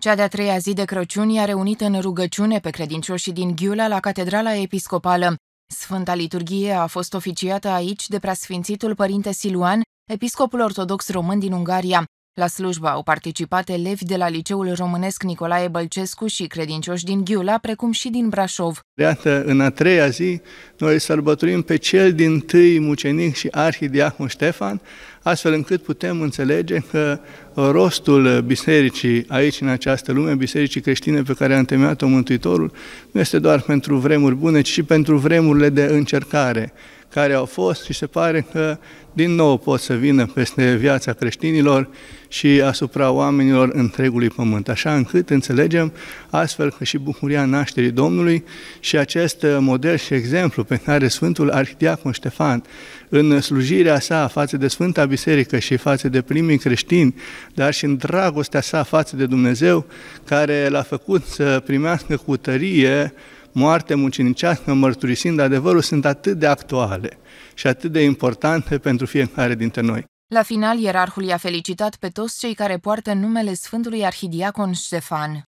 Cea de-a treia zi de Crăciun i-a reunit în rugăciune pe credincioșii din Ghiula la Catedrala Episcopală. Sfânta liturghie a fost oficiată aici de preasfințitul părinte Siluan, episcopul ortodox român din Ungaria. La slujba au participat elevi de la Liceul Românesc Nicolae Bălcescu și credincioși din Ghiula, precum și din Brașov. Iată, în a treia zi, noi sărbătorim pe cel din tâi mucenic și arhidiacon Ștefan, astfel încât putem înțelege că rostul bisericii aici, în această lume, bisericii creștine pe care a întemeiat-o Mântuitorul, nu este doar pentru vremuri bune, ci și pentru vremurile de încercare care au fost și se pare că din nou pot să vină peste viața creștinilor și asupra oamenilor întregului pământ, așa încât înțelegem astfel că și bucuria nașterii Domnului și acest model și exemplu pe care Sfântul Arhidiacon Ștefan în slujirea sa față de Sfânta Biserică și față de primii creștini, dar și în dragostea sa față de Dumnezeu, care l-a făcut să primească cu tărie moarte mucinicească, mărturisind adevărul, sunt atât de actuale și atât de importante pentru fiecare dintre noi. La final, ierarhul i-a felicitat pe toți cei care poartă numele Sfântului Arhidiacon Ștefan.